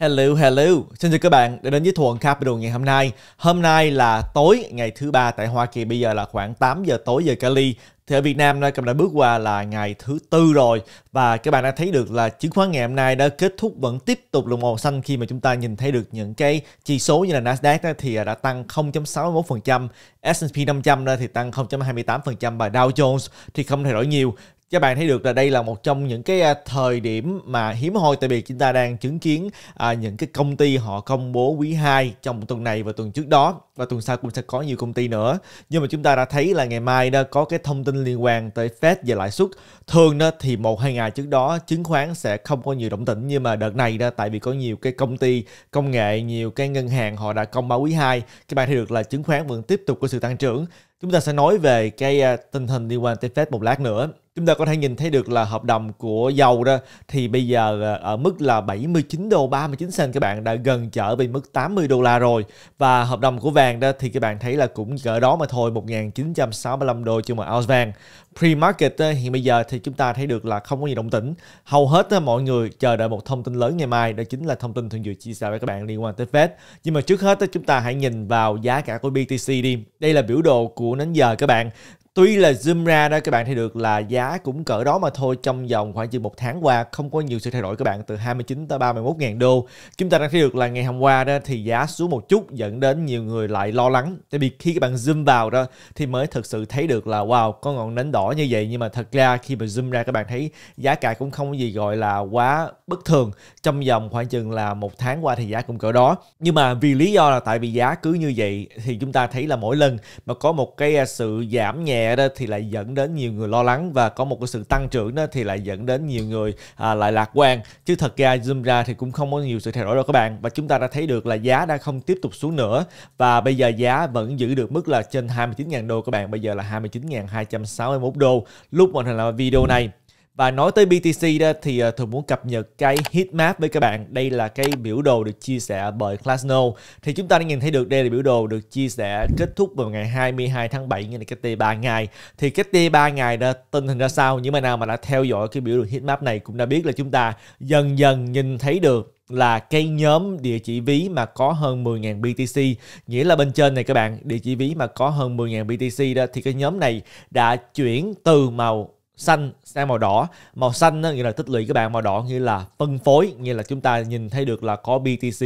Hello, hello. Xin chào các bạn đã đến với Thuận Capital ngày hôm nay. Hôm nay là tối ngày thứ ba tại Hoa Kỳ, bây giờ là khoảng 8 giờ tối giờ Cali. Thì ở Việt Nam đã cầm đã bước qua là ngày thứ tư rồi và các bạn đã thấy được là chứng khoán ngày hôm nay đã kết thúc vẫn tiếp tục là màu xanh khi mà chúng ta nhìn thấy được những cái chỉ số như là Nasdaq đó thì à, đã tăng 0.61%, S&P 500 đó thì tăng 0.28% và Dow Jones thì không thay đổi nhiều các bạn thấy được là đây là một trong những cái à, thời điểm mà hiếm hoi tại vì chúng ta đang chứng kiến à, những cái công ty họ công bố quý 2 trong tuần này và tuần trước đó và tuần sau cũng sẽ có nhiều công ty nữa nhưng mà chúng ta đã thấy là ngày mai đó có cái thông tin liên quan tới Fed và lãi suất thường đó thì một hai ngày trước đó chứng khoán sẽ không có nhiều động tĩnh nhưng mà đợt này đó tại vì có nhiều cái công ty công nghệ nhiều cái ngân hàng họ đã công báo quý 2 các bạn thấy được là chứng khoán vẫn tiếp tục có sự tăng trưởng chúng ta sẽ nói về cái à, tình hình liên quan tới Fed một lát nữa chúng ta có thể nhìn thấy được là hợp đồng của dầu đó thì bây giờ à, ở mức là 79 đô 39 cent các bạn đã gần trở về mức 80 đô la rồi và hợp đồng của vàng vàng đó thì các bạn thấy là cũng cỡ đó mà thôi 1965 đô trên một ounce vàng pre-market hiện bây giờ thì chúng ta thấy được là không có gì động tĩnh hầu hết mọi người chờ đợi một thông tin lớn ngày mai đó chính là thông tin thường dự chia sẻ với các bạn liên quan tới Fed nhưng mà trước hết chúng ta hãy nhìn vào giá cả của BTC đi đây là biểu đồ của nến giờ các bạn tuy là zoom ra đó các bạn thấy được là giá cũng cỡ đó mà thôi trong vòng khoảng chừng một tháng qua không có nhiều sự thay đổi các bạn từ 29 tới 31 ngàn đô chúng ta đang thấy được là ngày hôm qua đó thì giá xuống một chút dẫn đến nhiều người lại lo lắng tại vì khi các bạn zoom vào đó thì mới thực sự thấy được là wow có ngọn nến đỏ như vậy nhưng mà thật ra khi mà zoom ra các bạn thấy giá cả cũng không có gì gọi là quá bất thường trong vòng khoảng chừng là một tháng qua thì giá cũng cỡ đó nhưng mà vì lý do là tại vì giá cứ như vậy thì chúng ta thấy là mỗi lần mà có một cái sự giảm nhẹ đó thì lại dẫn đến nhiều người lo lắng và có một cái sự tăng trưởng đó thì lại dẫn đến nhiều người à, lại lạc quan chứ thật ra zoom ra thì cũng không có nhiều sự thay đổi đâu các bạn và chúng ta đã thấy được là giá đã không tiếp tục xuống nữa và bây giờ giá vẫn giữ được mức là trên 29.000 đô các bạn bây giờ là 29.261 đô lúc mình làm video này và nói tới BTC đó thì ờ, thường muốn cập nhật cái heat map với các bạn. Đây là cái biểu đồ được chia sẻ bởi Classno. Thì chúng ta đã nhìn thấy được đây là biểu đồ được chia sẻ kết thúc vào ngày 22 tháng 7 như là cái T3 ngày. Thì cái T3 ngày đó tình hình ra sao? Những bạn nào mà đã theo dõi cái biểu đồ heat map này cũng đã biết là chúng ta dần dần nhìn thấy được là cái nhóm địa chỉ ví mà có hơn 10.000 BTC nghĩa là bên trên này các bạn địa chỉ ví mà có hơn 10.000 BTC đó thì cái nhóm này đã chuyển từ màu xanh sang màu đỏ màu xanh đó, nghĩa là tích lũy các bạn màu đỏ nghĩa là phân phối nghĩa là chúng ta nhìn thấy được là có BTC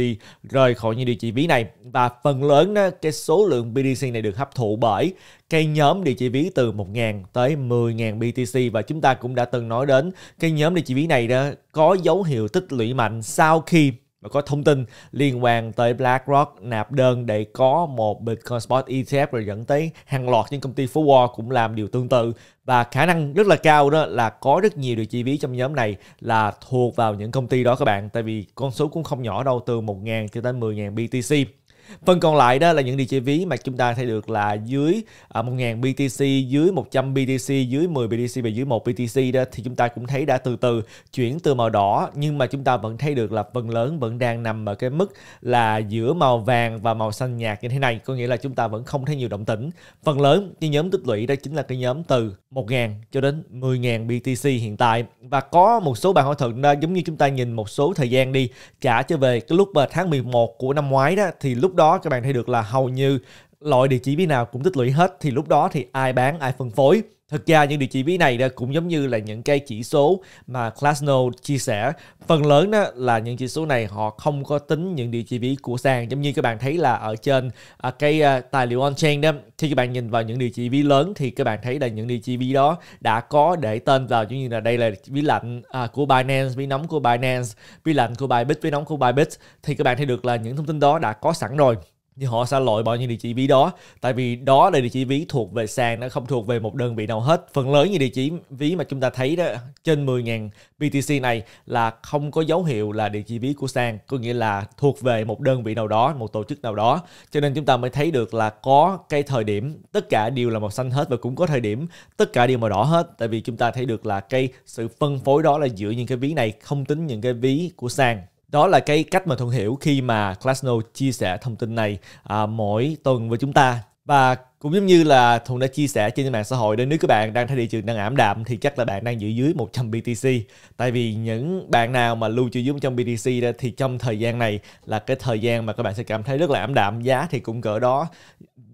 rời khỏi những địa chỉ ví này và phần lớn đó, cái số lượng BTC này được hấp thụ bởi cái nhóm địa chỉ ví từ 1.000 tới 10.000 BTC và chúng ta cũng đã từng nói đến cái nhóm địa chỉ ví này đó có dấu hiệu tích lũy mạnh sau khi mà có thông tin liên quan tới BlackRock nạp đơn để có một Bitcoin Spot ETF rồi dẫn tới hàng loạt những công ty phố Wall cũng làm điều tương tự và khả năng rất là cao đó là có rất nhiều điều chi phí trong nhóm này là thuộc vào những công ty đó các bạn tại vì con số cũng không nhỏ đâu từ 1.000 cho tới 10.000 BTC phần còn lại đó là những địa chỉ ví mà chúng ta thấy được là dưới à, 1000 BTC dưới 100 BTC dưới 10 BTC và dưới 1 BTC đó thì chúng ta cũng thấy đã từ từ chuyển từ màu đỏ nhưng mà chúng ta vẫn thấy được là phần lớn vẫn đang nằm ở cái mức là giữa màu vàng và màu xanh nhạt như thế này có nghĩa là chúng ta vẫn không thấy nhiều động tĩnh phần lớn cái nhóm tích lũy đó chính là cái nhóm từ 1.000 cho đến 10.000 BTC hiện tại và có một số bạn hỏi thử đó giống như chúng ta nhìn một số thời gian đi trả trở về cái lúc mà tháng 11 của năm ngoái đó thì lúc đó các bạn thấy được là hầu như loại địa chỉ vi nào cũng tích lũy hết thì lúc đó thì ai bán ai phân phối Thực ra những địa chỉ ví này cũng giống như là những cái chỉ số mà Glassnode chia sẻ. Phần lớn đó là những chỉ số này họ không có tính những địa chỉ ví của sàn. Giống như các bạn thấy là ở trên à, cái à, tài liệu on-chain đó khi các bạn nhìn vào những địa chỉ ví lớn thì các bạn thấy là những địa chỉ ví đó đã có để tên vào giống như là đây là ví lạnh à, của Binance, ví nóng của Binance, ví lạnh của Bybit, ví nóng của Bybit thì các bạn thấy được là những thông tin đó đã có sẵn rồi thì họ sẽ loại bỏ những địa chỉ ví đó tại vì đó là địa chỉ ví thuộc về sàn nó không thuộc về một đơn vị nào hết phần lớn những địa chỉ ví mà chúng ta thấy đó trên 10.000 BTC này là không có dấu hiệu là địa chỉ ví của sàn có nghĩa là thuộc về một đơn vị nào đó một tổ chức nào đó cho nên chúng ta mới thấy được là có cái thời điểm tất cả đều là màu xanh hết và cũng có thời điểm tất cả đều màu đỏ hết tại vì chúng ta thấy được là cái sự phân phối đó là giữa những cái ví này không tính những cái ví của sàn đó là cái cách mà thuận hiểu khi mà Classno chia sẻ thông tin này à, mỗi tuần với chúng ta và cũng giống như là thuận đã chia sẻ trên mạng xã hội đến nếu các bạn đang thấy thị trường đang ảm đạm thì chắc là bạn đang giữ dưới 100 BTC tại vì những bạn nào mà lưu trữ dưới 100 BTC đó, thì trong thời gian này là cái thời gian mà các bạn sẽ cảm thấy rất là ảm đạm giá thì cũng cỡ đó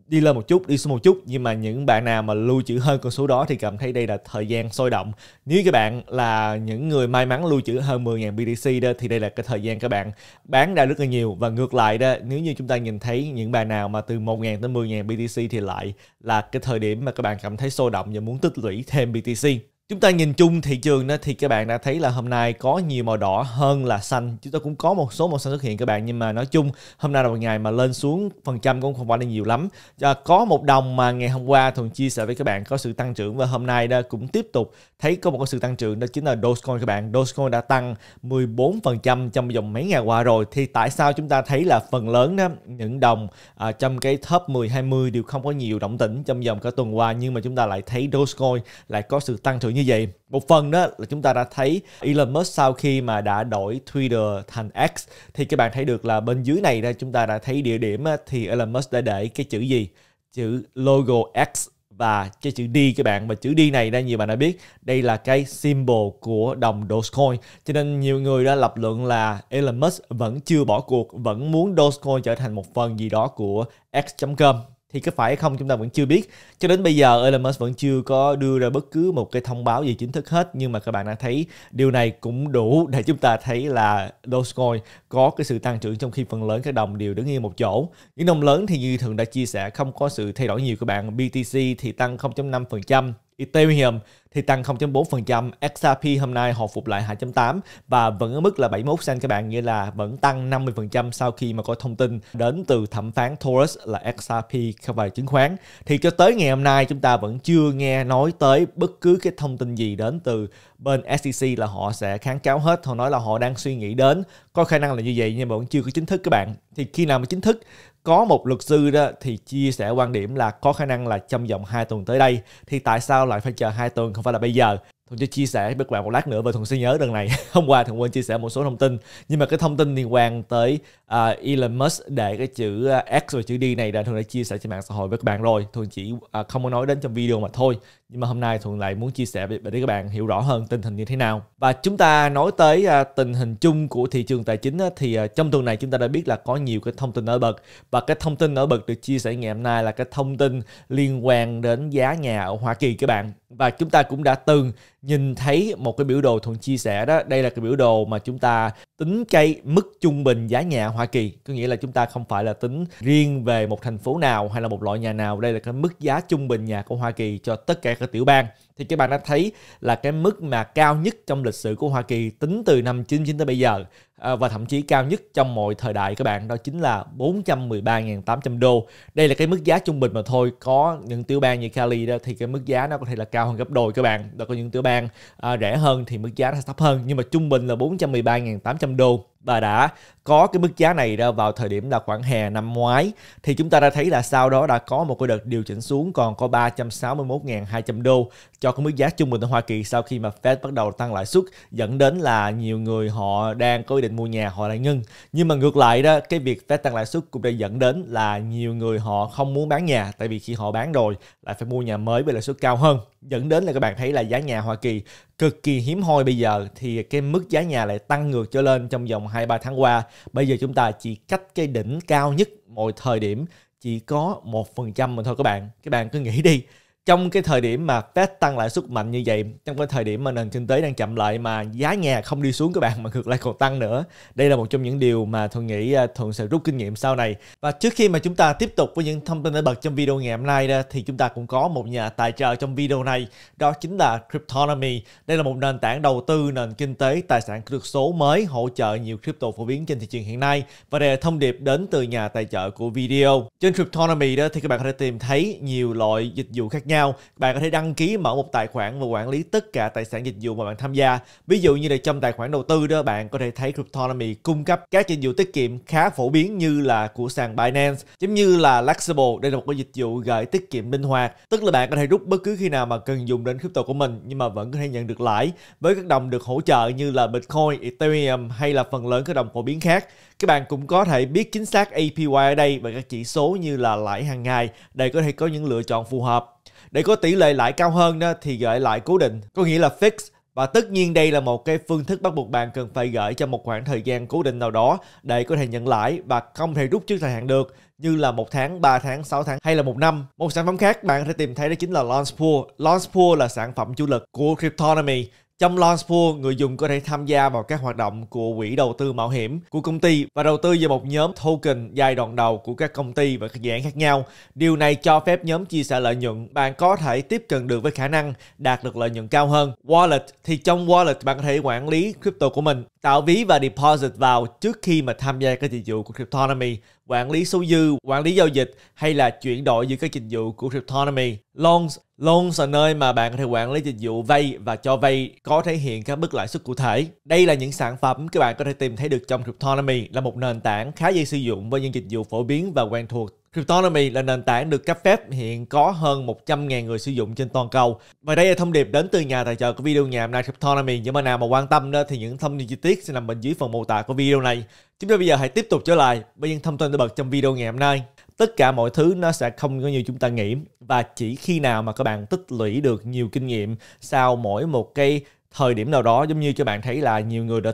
đi lên một chút, đi xuống một chút nhưng mà những bạn nào mà lưu trữ hơn con số đó thì cảm thấy đây là thời gian sôi động. Nếu các bạn là những người may mắn lưu trữ hơn 10.000 BTC đó thì đây là cái thời gian các bạn bán ra rất là nhiều và ngược lại đó, nếu như chúng ta nhìn thấy những bạn nào mà từ 1.000 tới 10.000 BTC thì lại là cái thời điểm mà các bạn cảm thấy sôi động và muốn tích lũy thêm BTC. Chúng ta nhìn chung thị trường thì các bạn đã thấy là hôm nay có nhiều màu đỏ hơn là xanh. Chúng ta cũng có một số màu xanh xuất hiện các bạn nhưng mà nói chung hôm nay là một ngày mà lên xuống phần trăm cũng không phải là nhiều lắm. À, có một đồng mà ngày hôm qua thường chia sẻ với các bạn có sự tăng trưởng và hôm nay đó cũng tiếp tục thấy có một sự tăng trưởng đó chính là Dogecoin các bạn. Dogecoin đã tăng 14% trong vòng mấy ngày qua rồi thì tại sao chúng ta thấy là phần lớn đó những đồng à, trong cái top 10 20 đều không có nhiều động tĩnh trong vòng cả tuần qua nhưng mà chúng ta lại thấy Dogecoin lại có sự tăng trưởng như vậy một phần đó là chúng ta đã thấy Elon Musk sau khi mà đã đổi Twitter thành X thì các bạn thấy được là bên dưới này ra chúng ta đã thấy địa điểm thì Elon Musk đã để cái chữ gì chữ logo X và cái chữ D các bạn và chữ D này đây nhiều bạn đã biết đây là cái symbol của đồng Dogecoin cho nên nhiều người đã lập luận là Elon Musk vẫn chưa bỏ cuộc vẫn muốn Dogecoin trở thành một phần gì đó của X.com thì có phải hay không chúng ta vẫn chưa biết cho đến bây giờ Elon Musk vẫn chưa có đưa ra bất cứ một cái thông báo gì chính thức hết nhưng mà các bạn đã thấy điều này cũng đủ để chúng ta thấy là Dogecoin có cái sự tăng trưởng trong khi phần lớn các đồng đều đứng yên một chỗ những đồng lớn thì như thường đã chia sẻ không có sự thay đổi nhiều các bạn BTC thì tăng 0.5% Ethereum thì tăng 0.4%. XRP hôm nay hồi phục lại 2.8 và vẫn ở mức là 71 cent các bạn, nghĩa là vẫn tăng 50% sau khi mà có thông tin đến từ thẩm phán Taurus là XRP cover chứng khoán. Thì cho tới ngày hôm nay chúng ta vẫn chưa nghe nói tới bất cứ cái thông tin gì đến từ bên SEC là họ sẽ kháng cáo hết, họ nói là họ đang suy nghĩ đến, có khả năng là như vậy nhưng mà vẫn chưa có chính thức các bạn. Thì khi nào mà chính thức có một luật sư đó thì chia sẻ quan điểm là có khả năng là trong vòng 2 tuần tới đây thì tại sao lại phải chờ 2 tuần không không phải là bây giờ Thuận sẽ chia sẻ với các bạn một lát nữa và Thuận sẽ nhớ lần này hôm qua Thuận quên chia sẻ một số thông tin nhưng mà cái thông tin liên quan tới uh, Elon Musk để cái chữ uh, X và chữ D này là Thuận đã chia sẻ trên mạng xã hội với các bạn rồi Thuận chỉ uh, không có nói đến trong video mà thôi nhưng mà hôm nay Thuận lại muốn chia sẻ để các bạn hiểu rõ hơn tình hình như thế nào và chúng ta nói tới uh, tình hình chung của thị trường tài chính uh, thì uh, trong tuần này chúng ta đã biết là có nhiều cái thông tin nổi bật và cái thông tin nổi bật được chia sẻ ngày hôm nay là cái thông tin liên quan đến giá nhà ở Hoa Kỳ các bạn và chúng ta cũng đã từng nhìn thấy một cái biểu đồ thuận chia sẻ đó đây là cái biểu đồ mà chúng ta tính cây mức trung bình giá nhà Hoa Kỳ có nghĩa là chúng ta không phải là tính riêng về một thành phố nào hay là một loại nhà nào đây là cái mức giá trung bình nhà của Hoa Kỳ cho tất cả các tiểu bang thì các bạn đã thấy là cái mức mà cao nhất trong lịch sử của Hoa Kỳ tính từ năm 99 tới bây giờ à, và thậm chí cao nhất trong mọi thời đại các bạn đó chính là 413.800 đô. Đây là cái mức giá trung bình mà thôi. Có những tiểu bang như Cali đó thì cái mức giá nó có thể là cao hơn gấp đôi các bạn. Đó có những tiểu bang à, rẻ hơn thì mức giá nó thấp hơn nhưng mà trung bình là 413.800 500 đô và đã có cái mức giá này ra vào thời điểm là khoảng hè năm ngoái thì chúng ta đã thấy là sau đó đã có một cái đợt điều chỉnh xuống còn có 361.200 đô cho cái mức giá trung bình tại Hoa Kỳ sau khi mà Fed bắt đầu tăng lãi suất dẫn đến là nhiều người họ đang có ý định mua nhà họ lại ngưng nhưng mà ngược lại đó cái việc Fed tăng lãi suất cũng đã dẫn đến là nhiều người họ không muốn bán nhà tại vì khi họ bán rồi lại phải mua nhà mới với lãi suất cao hơn dẫn đến là các bạn thấy là giá nhà Hoa Kỳ cực kỳ hiếm hoi bây giờ thì cái mức giá nhà lại tăng ngược trở lên trong vòng 2-3 tháng qua. Bây giờ chúng ta chỉ cách cái đỉnh cao nhất mọi thời điểm chỉ có 1% mà thôi các bạn. Các bạn cứ nghĩ đi trong cái thời điểm mà Fed tăng lãi suất mạnh như vậy, trong cái thời điểm mà nền kinh tế đang chậm lại mà giá nhà không đi xuống các bạn mà ngược lại còn tăng nữa. Đây là một trong những điều mà Thuận nghĩ à, Thuận sẽ rút kinh nghiệm sau này. Và trước khi mà chúng ta tiếp tục với những thông tin nổi bật trong video ngày hôm nay đó, thì chúng ta cũng có một nhà tài trợ trong video này, đó chính là Cryptonomy. Đây là một nền tảng đầu tư nền kinh tế tài sản kỹ thuật số mới hỗ trợ nhiều crypto phổ biến trên thị trường hiện nay. Và đây là thông điệp đến từ nhà tài trợ của video. Trên Cryptonomy đó thì các bạn có thể tìm thấy nhiều loại dịch vụ khác nhau nhau bạn có thể đăng ký mở một tài khoản và quản lý tất cả tài sản dịch vụ mà bạn tham gia ví dụ như là trong tài khoản đầu tư đó bạn có thể thấy Cryptonomy cung cấp các dịch vụ tiết kiệm khá phổ biến như là của sàn Binance giống như là Luxable đây là một cái dịch vụ gửi tiết kiệm linh hoạt tức là bạn có thể rút bất cứ khi nào mà cần dùng đến crypto của mình nhưng mà vẫn có thể nhận được lãi với các đồng được hỗ trợ như là Bitcoin, Ethereum hay là phần lớn các đồng phổ biến khác các bạn cũng có thể biết chính xác APY ở đây và các chỉ số như là lãi hàng ngày để có thể có những lựa chọn phù hợp để có tỷ lệ lãi cao hơn đó thì gửi lãi cố định, có nghĩa là fix và tất nhiên đây là một cái phương thức bắt buộc bạn cần phải gửi cho một khoảng thời gian cố định nào đó để có thể nhận lãi và không thể rút trước thời hạn được như là một tháng, 3 tháng, 6 tháng hay là một năm. Một sản phẩm khác bạn sẽ tìm thấy đó chính là Launch Pool. Launch Pool là sản phẩm chủ lực của Cryptonomy trong Launchpool, người dùng có thể tham gia vào các hoạt động của quỹ đầu tư mạo hiểm của công ty và đầu tư vào một nhóm token giai đoạn đầu của các công ty và các dự án khác nhau. Điều này cho phép nhóm chia sẻ lợi nhuận, bạn có thể tiếp cận được với khả năng đạt được lợi nhuận cao hơn. Wallet thì trong wallet bạn có thể quản lý crypto của mình, tạo ví và deposit vào trước khi mà tham gia các dịch vụ của Cryptonomy quản lý số dư, quản lý giao dịch hay là chuyển đổi giữa các dịch vụ của Cryptonomy. Loans Loans là nơi mà bạn có thể quản lý dịch vụ vay và cho vay có thể hiện các mức lãi suất cụ thể. Đây là những sản phẩm các bạn có thể tìm thấy được trong Cryptonomy là một nền tảng khá dễ sử dụng với những dịch vụ phổ biến và quen thuộc Cryptonomy là nền tảng được cấp phép hiện có hơn 100.000 người sử dụng trên toàn cầu. Và đây là thông điệp đến từ nhà tài trợ của video ngày hôm nay Cryptonomy. Những bạn nào mà quan tâm đó, thì những thông tin chi tiết sẽ nằm bên dưới phần mô tả của video này. Chúng ta bây giờ hãy tiếp tục trở lại với những thông tin nổi bật trong video ngày hôm nay. Tất cả mọi thứ nó sẽ không có như chúng ta nghĩ và chỉ khi nào mà các bạn tích lũy được nhiều kinh nghiệm sau mỗi một cái thời điểm nào đó giống như cho bạn thấy là nhiều người đã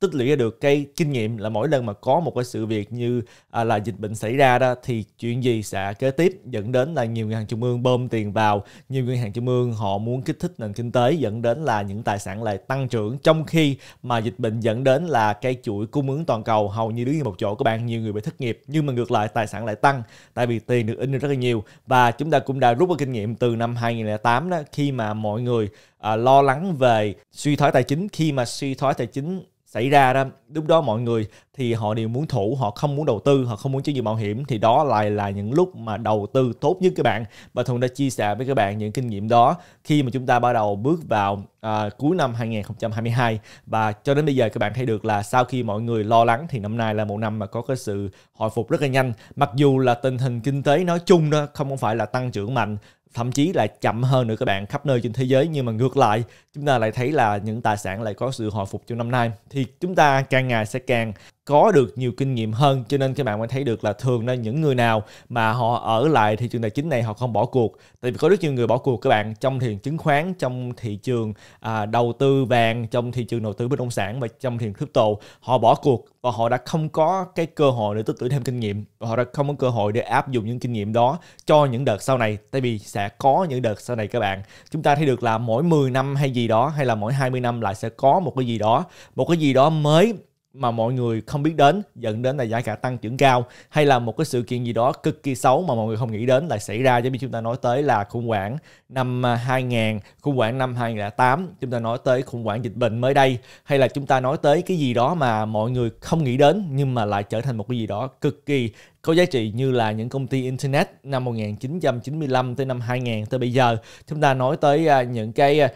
tích lũy được cái kinh nghiệm là mỗi lần mà có một cái sự việc như à, là dịch bệnh xảy ra đó thì chuyện gì sẽ kế tiếp dẫn đến là nhiều ngân hàng trung ương bơm tiền vào nhiều ngân hàng trung ương họ muốn kích thích nền kinh tế dẫn đến là những tài sản lại tăng trưởng trong khi mà dịch bệnh dẫn đến là cái chuỗi cung ứng toàn cầu hầu như đứng như một chỗ các bạn nhiều người bị thất nghiệp nhưng mà ngược lại tài sản lại tăng tại vì tiền được in rất là nhiều và chúng ta cũng đã rút ra kinh nghiệm từ năm 2008 đó khi mà mọi người à, lo lắng về suy thoái tài chính khi mà suy thoái tài chính xảy ra đó lúc đó mọi người thì họ đều muốn thủ họ không muốn đầu tư họ không muốn chơi gì mạo hiểm thì đó lại là những lúc mà đầu tư tốt nhất các bạn và thuận đã chia sẻ với các bạn những kinh nghiệm đó khi mà chúng ta bắt đầu bước vào à, cuối năm 2022 và cho đến bây giờ các bạn thấy được là sau khi mọi người lo lắng thì năm nay là một năm mà có cái sự hồi phục rất là nhanh mặc dù là tình hình kinh tế nói chung đó không phải là tăng trưởng mạnh thậm chí là chậm hơn nữa các bạn khắp nơi trên thế giới nhưng mà ngược lại chúng ta lại thấy là những tài sản lại có sự hồi phục trong năm nay thì chúng ta càng ngày sẽ càng có được nhiều kinh nghiệm hơn cho nên các bạn mới thấy được là thường là những người nào mà họ ở lại thị trường tài chính này họ không bỏ cuộc tại vì có rất nhiều người bỏ cuộc các bạn trong thị trường chứng khoán trong thị trường à, đầu tư vàng trong thị trường đầu tư bất động sản và trong thị trường crypto họ bỏ cuộc và họ đã không có cái cơ hội để tích lũy thêm kinh nghiệm và họ đã không có cơ hội để áp dụng những kinh nghiệm đó cho những đợt sau này tại vì sẽ có những đợt sau này các bạn chúng ta thấy được là mỗi 10 năm hay gì đó hay là mỗi 20 năm lại sẽ có một cái gì đó một cái gì đó mới mà mọi người không biết đến dẫn đến là giá cả tăng trưởng cao hay là một cái sự kiện gì đó cực kỳ xấu mà mọi người không nghĩ đến lại xảy ra giống như chúng ta nói tới là khủng hoảng năm 2000, à, khủng hoảng năm 2008, chúng ta nói tới khủng hoảng dịch bệnh mới đây hay là chúng ta nói tới cái gì đó mà mọi người không nghĩ đến nhưng mà lại trở thành một cái gì đó cực kỳ có giá trị như là những công ty internet năm 1995 tới năm 2000 tới bây giờ chúng ta nói tới à, những cái à,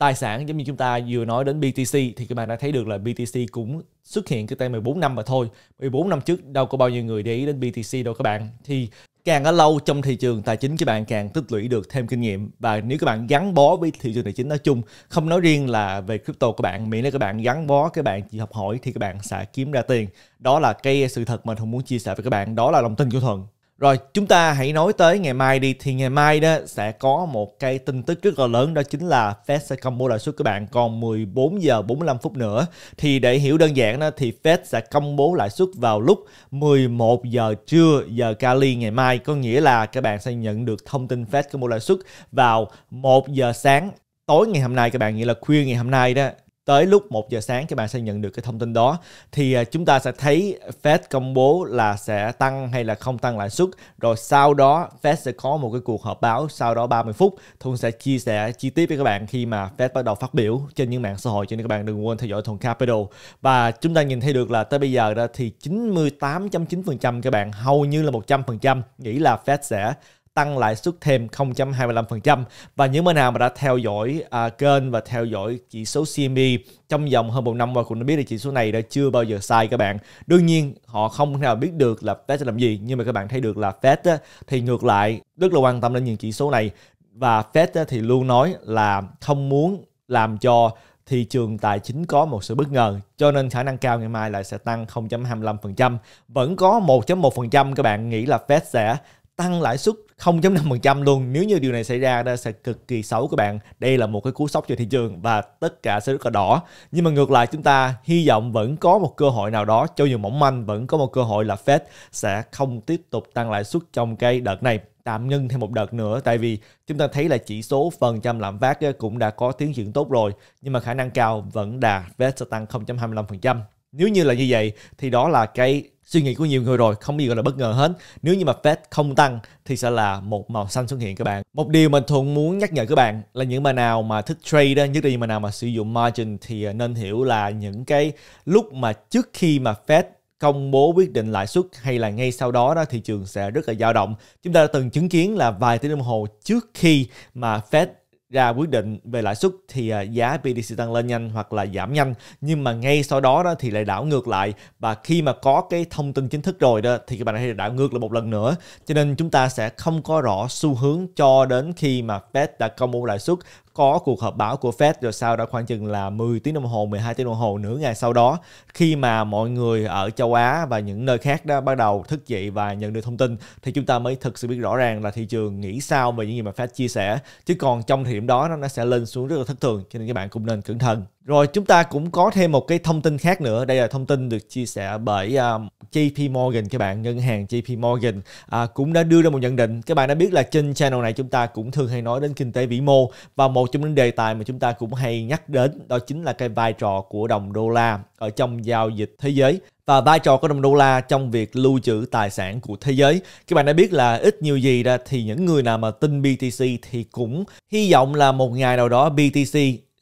tài sản giống như chúng ta vừa nói đến BTC thì các bạn đã thấy được là BTC cũng xuất hiện cái tay 14 năm mà thôi 14 năm trước đâu có bao nhiêu người để ý đến BTC đâu các bạn thì càng ở lâu trong thị trường tài chính các bạn càng tích lũy được thêm kinh nghiệm và nếu các bạn gắn bó với thị trường tài chính nói chung không nói riêng là về crypto các bạn miễn là các bạn gắn bó các bạn chỉ học hỏi thì các bạn sẽ kiếm ra tiền đó là cái sự thật mà thông muốn chia sẻ với các bạn đó là lòng tin của thuận rồi chúng ta hãy nói tới ngày mai đi thì ngày mai đó sẽ có một cái tin tức rất là lớn đó chính là Fed sẽ công bố lãi suất các bạn còn 14 giờ 45 phút nữa. Thì để hiểu đơn giản đó thì Fed sẽ công bố lãi suất vào lúc 11 giờ trưa giờ Cali ngày mai có nghĩa là các bạn sẽ nhận được thông tin Fed công bố lãi suất vào 1 giờ sáng tối ngày hôm nay các bạn nghĩa là khuya ngày hôm nay đó tới lúc 1 giờ sáng các bạn sẽ nhận được cái thông tin đó thì à, chúng ta sẽ thấy Fed công bố là sẽ tăng hay là không tăng lãi suất rồi sau đó Fed sẽ có một cái cuộc họp báo sau đó 30 phút Thuận sẽ chia sẻ chi tiết với các bạn khi mà Fed bắt đầu phát biểu trên những mạng xã hội cho nên các bạn đừng quên theo dõi Thuận Capital và chúng ta nhìn thấy được là tới bây giờ đó thì 98.9% các bạn hầu như là 100% nghĩ là Fed sẽ tăng lãi suất thêm 0.25% và những bên nào mà đã theo dõi à, kênh và theo dõi chỉ số CME trong vòng hơn một năm qua cũng đã biết là chỉ số này đã chưa bao giờ sai các bạn đương nhiên họ không thể nào biết được là Fed sẽ làm gì nhưng mà các bạn thấy được là Fed á, thì ngược lại rất là quan tâm đến những chỉ số này và Fed á, thì luôn nói là không muốn làm cho thị trường tài chính có một sự bất ngờ cho nên khả năng cao ngày mai lại sẽ tăng 0.25% vẫn có 1.1% các bạn nghĩ là Fed sẽ tăng lãi suất 0.5% luôn nếu như điều này xảy ra đó sẽ cực kỳ xấu các bạn đây là một cái cú sốc cho thị trường và tất cả sẽ rất là đỏ nhưng mà ngược lại chúng ta hy vọng vẫn có một cơ hội nào đó cho dù mỏng manh vẫn có một cơ hội là Fed sẽ không tiếp tục tăng lãi suất trong cái đợt này tạm ngưng thêm một đợt nữa tại vì chúng ta thấy là chỉ số phần trăm lạm phát cũng đã có tiến triển tốt rồi nhưng mà khả năng cao vẫn đạt. Fed sẽ tăng 0.25% nếu như là như vậy thì đó là cái suy nghĩ của nhiều người rồi không gì gọi là bất ngờ hết nếu như mà Fed không tăng thì sẽ là một màu xanh xuất hiện các bạn một điều mình thuận muốn nhắc nhở các bạn là những bà nào mà thích trade đó nhất là những bà nào mà sử dụng margin thì à, nên hiểu là những cái lúc mà trước khi mà Fed công bố quyết định lãi suất hay là ngay sau đó đó thị trường sẽ rất là dao động. Chúng ta đã từng chứng kiến là vài tiếng đồng hồ trước khi mà Fed ra quyết định về lãi suất thì à, giá BTC tăng lên nhanh hoặc là giảm nhanh nhưng mà ngay sau đó đó thì lại đảo ngược lại và khi mà có cái thông tin chính thức rồi đó thì các bạn hãy đảo ngược lại một lần nữa cho nên chúng ta sẽ không có rõ xu hướng cho đến khi mà Fed đã công bố lãi suất có cuộc họp báo của Fed rồi sau đó khoảng chừng là 10 tiếng đồng hồ, 12 tiếng đồng hồ nửa ngày sau đó khi mà mọi người ở châu Á và những nơi khác đã bắt đầu thức dậy và nhận được thông tin thì chúng ta mới thực sự biết rõ ràng là thị trường nghĩ sao về những gì mà Fed chia sẻ chứ còn trong thời điểm đó nó sẽ lên xuống rất là thất thường cho nên các bạn cũng nên cẩn thận. Rồi chúng ta cũng có thêm một cái thông tin khác nữa. Đây là thông tin được chia sẻ bởi um, à, JP Morgan các bạn, ngân hàng JP Morgan à, cũng đã đưa ra một nhận định. Các bạn đã biết là trên channel này chúng ta cũng thường hay nói đến kinh tế vĩ mô và một trong những đề tài mà chúng ta cũng hay nhắc đến đó chính là cái vai trò của đồng đô la ở trong giao dịch thế giới và vai trò của đồng đô la trong việc lưu trữ tài sản của thế giới. Các bạn đã biết là ít nhiều gì ra thì những người nào mà tin BTC thì cũng hy vọng là một ngày nào đó BTC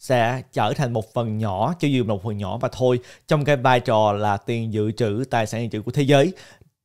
sẽ trở thành một phần nhỏ cho dù một phần nhỏ và thôi trong cái vai trò là tiền dự trữ tài sản dự trữ của thế giới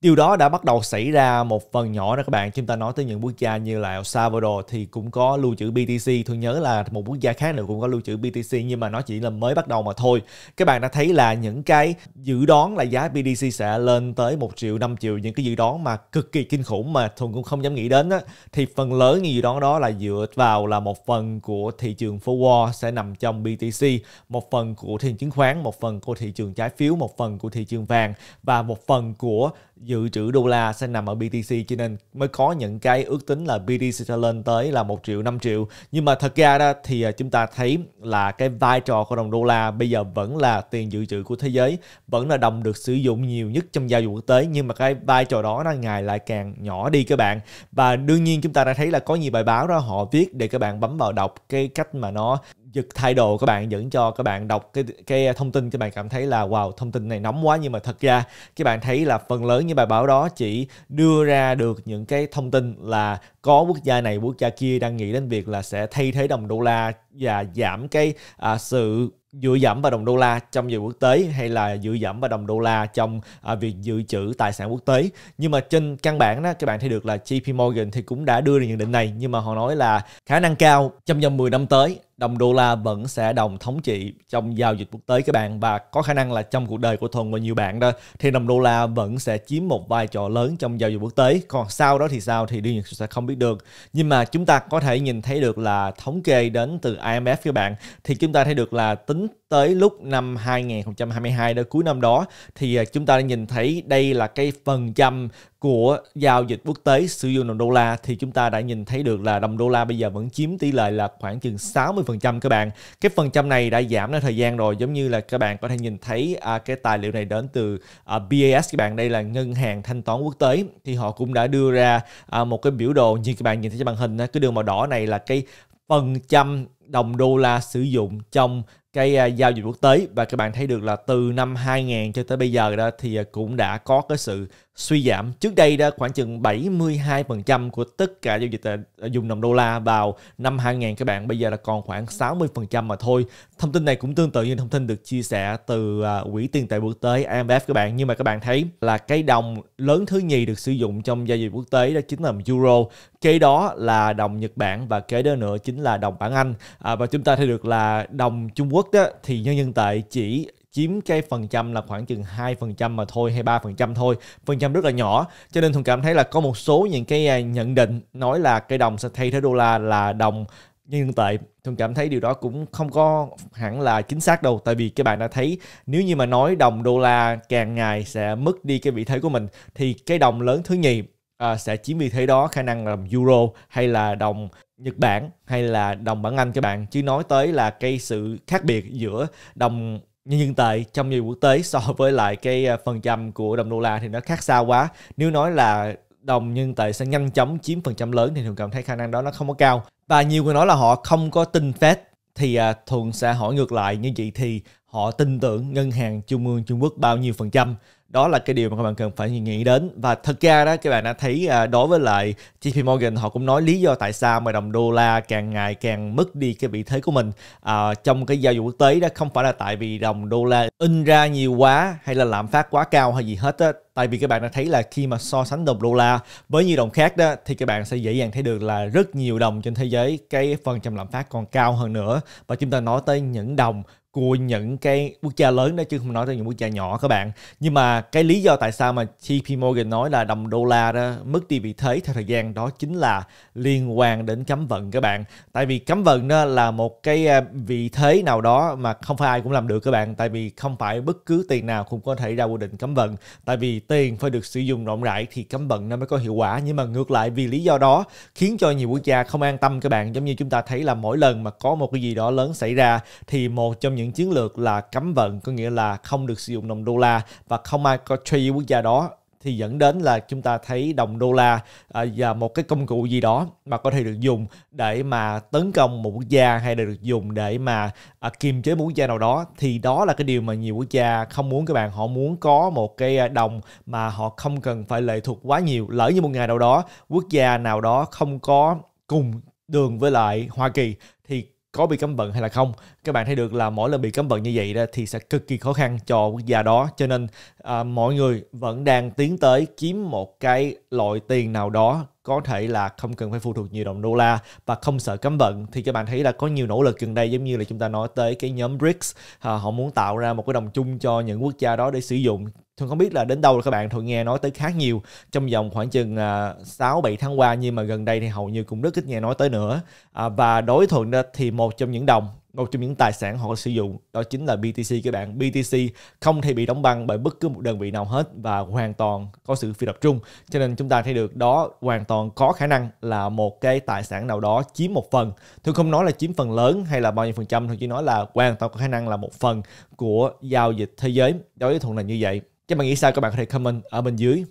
Điều đó đã bắt đầu xảy ra một phần nhỏ đó các bạn. Chúng ta nói tới những quốc gia như là El Salvador thì cũng có lưu trữ BTC. Tôi nhớ là một quốc gia khác nữa cũng có lưu trữ BTC nhưng mà nó chỉ là mới bắt đầu mà thôi. Các bạn đã thấy là những cái dự đoán là giá BTC sẽ lên tới 1 triệu, 5 triệu. Những cái dự đoán mà cực kỳ kinh khủng mà thường cũng không dám nghĩ đến. Đó. Thì phần lớn những dự đoán đó là dựa vào là một phần của thị trường forward sẽ nằm trong BTC. Một phần của thị trường chứng khoán, một phần của thị trường trái phiếu, một phần của thị trường vàng và một phần của dự dự trữ đô la sẽ nằm ở BTC cho nên mới có những cái ước tính là BTC sẽ lên tới là 1 triệu 5 triệu nhưng mà thật ra đó thì à, chúng ta thấy là cái vai trò của đồng đô la bây giờ vẫn là tiền dự trữ của thế giới vẫn là đồng được sử dụng nhiều nhất trong giao dịch quốc tế nhưng mà cái vai trò đó nó ngày lại càng nhỏ đi các bạn và đương nhiên chúng ta đã thấy là có nhiều bài báo đó họ viết để các bạn bấm vào đọc cái cách mà nó giật thay đồ các bạn dẫn cho các bạn đọc cái cái thông tin các bạn cảm thấy là wow thông tin này nóng quá nhưng mà thật ra các bạn thấy là phần lớn những bài báo đó chỉ đưa ra được những cái thông tin là có quốc gia này quốc gia kia đang nghĩ đến việc là sẽ thay thế đồng đô la và giảm cái à, sự dự giảm vào đồng đô la trong giờ quốc tế hay là dự giảm vào đồng đô la trong à, việc dự trữ tài sản quốc tế nhưng mà trên căn bản đó các bạn thấy được là JP Morgan thì cũng đã đưa ra nhận định này nhưng mà họ nói là khả năng cao trong vòng 10 năm tới đồng đô la vẫn sẽ đồng thống trị trong giao dịch quốc tế các bạn và có khả năng là trong cuộc đời của Thuần và nhiều bạn đó thì đồng đô la vẫn sẽ chiếm một vai trò lớn trong giao dịch quốc tế còn sau đó thì sao thì đương nhiên sẽ không biết được nhưng mà chúng ta có thể nhìn thấy được là thống kê đến từ IMF các bạn thì chúng ta thấy được là tính tới lúc năm 2022 đó cuối năm đó thì à, chúng ta đã nhìn thấy đây là cái phần trăm của giao dịch quốc tế sử dụng đồng đô la thì chúng ta đã nhìn thấy được là đồng đô la bây giờ vẫn chiếm tỷ lệ là khoảng chừng 60% các bạn. Cái phần trăm này đã giảm theo thời gian rồi giống như là các bạn có thể nhìn thấy à, cái tài liệu này đến từ à, BAS các bạn đây là ngân hàng thanh toán quốc tế thì họ cũng đã đưa ra à, một cái biểu đồ như các bạn nhìn thấy trên màn hình cái đường màu đỏ này là cái phần trăm đồng đô la sử dụng trong cái à, giao dịch quốc tế và các bạn thấy được là từ năm 2000 cho tới bây giờ đó thì à, cũng đã có cái sự suy giảm. Trước đây đã khoảng chừng 72% của tất cả giao dịch à, dùng đồng đô la vào năm 2000 các bạn, bây giờ là còn khoảng 60% mà thôi. Thông tin này cũng tương tự như thông tin được chia sẻ từ à, Quỹ tiền tệ quốc tế IMF các bạn, nhưng mà các bạn thấy là cái đồng lớn thứ nhì được sử dụng trong giao dịch quốc tế đó chính là euro. Kế đó là đồng Nhật Bản và kế đó nữa chính là đồng bảng Anh. À, và chúng ta thấy được là đồng Trung Quốc đó thì nhân dân tệ chỉ chiếm cái phần trăm là khoảng chừng 2% mà thôi hay 3% thôi, phần trăm rất là nhỏ. Cho nên Thuận cảm thấy là có một số những cái à, nhận định nói là cây đồng sẽ thay thế đô la là đồng nhân tệ Thuận cảm thấy điều đó cũng không có hẳn là chính xác đâu Tại vì các bạn đã thấy nếu như mà nói đồng đô la càng ngày sẽ mất đi cái vị thế của mình Thì cái đồng lớn thứ nhì à, sẽ chiếm vị thế đó khả năng là euro hay là đồng Nhật Bản hay là đồng bảng Anh các bạn Chứ nói tới là cái sự khác biệt giữa đồng nhân tệ trong nhiều quốc tế so với lại cái à, phần trăm của đồng đô la thì nó khác xa quá nếu nói là đồng nhân tệ sẽ nhanh chóng chiếm phần trăm lớn thì thường cảm thấy khả năng đó nó không có cao và nhiều người nói là họ không có tin Fed thì à, thường sẽ hỏi ngược lại như vậy thì họ tin tưởng ngân hàng trung ương Trung Quốc bao nhiêu phần trăm đó là cái điều mà các bạn cần phải nghĩ đến và thật ra đó các bạn đã thấy à, đối với lại JP Morgan họ cũng nói lý do tại sao mà đồng đô la càng ngày càng mất đi cái vị thế của mình à, trong cái giao dịch quốc tế đó không phải là tại vì đồng đô la in ra nhiều quá hay là lạm phát quá cao hay gì hết á tại vì các bạn đã thấy là khi mà so sánh đồng đô la với nhiều đồng khác đó thì các bạn sẽ dễ dàng thấy được là rất nhiều đồng trên thế giới cái phần trăm lạm phát còn cao hơn nữa và chúng ta nói tới những đồng của những cái quốc gia lớn đó chứ không nói tới những quốc gia nhỏ các bạn nhưng mà cái lý do tại sao mà JP Morgan nói là đồng đô la đó mất đi vị thế theo thời gian đó chính là liên quan đến cấm vận các bạn tại vì cấm vận đó là một cái à, vị thế nào đó mà không phải ai cũng làm được các bạn tại vì không phải bất cứ tiền nào cũng có thể ra quy định cấm vận tại vì tiền phải được sử dụng rộng rãi thì cấm vận nó mới có hiệu quả nhưng mà ngược lại vì lý do đó khiến cho nhiều quốc gia không an tâm các bạn giống như chúng ta thấy là mỗi lần mà có một cái gì đó lớn xảy ra thì một trong những những chiến lược là cấm vận có nghĩa là không được sử dụng đồng đô la và không ai có trade quốc gia đó thì dẫn đến là chúng ta thấy đồng đô la à, và một cái công cụ gì đó mà có thể được dùng để mà tấn công một quốc gia hay là được dùng để mà à, kiềm chế một quốc gia nào đó thì đó là cái điều mà nhiều quốc gia không muốn các bạn họ muốn có một cái à, đồng mà họ không cần phải lệ thuộc quá nhiều lỡ như một ngày nào đó quốc gia nào đó không có cùng đường với lại Hoa Kỳ thì có bị cấm vận hay là không các bạn thấy được là mỗi lần bị cấm vận như vậy đó thì sẽ cực kỳ khó khăn cho quốc gia đó cho nên à, mọi người vẫn đang tiến tới kiếm một cái loại tiền nào đó có thể là không cần phải phụ thuộc nhiều đồng đô la và không sợ cấm vận thì các bạn thấy là có nhiều nỗ lực gần đây giống như là chúng ta nói tới cái nhóm BRICS à, họ muốn tạo ra một cái đồng chung cho những quốc gia đó để sử dụng thường không biết là đến đâu là các bạn thường nghe nói tới khá nhiều trong vòng khoảng chừng à, sáu bảy tháng qua nhưng mà gần đây thì hầu như cũng rất ít nghe nói tới nữa à, và đối Thuận đó thì một trong những đồng một trong những tài sản họ sử dụng đó chính là BTC các bạn BTC không thể bị đóng băng bởi bất cứ một đơn vị nào hết và hoàn toàn có sự phi tập trung cho nên chúng ta thấy được đó hoàn toàn có khả năng là một cái tài sản nào đó chiếm một phần tôi không nói là chiếm phần lớn hay là bao nhiêu phần trăm tôi chỉ nói là hoàn toàn có khả năng là một phần của giao dịch thế giới đối với thuận là như vậy các bạn nghĩ sao các bạn có thể comment ở bên dưới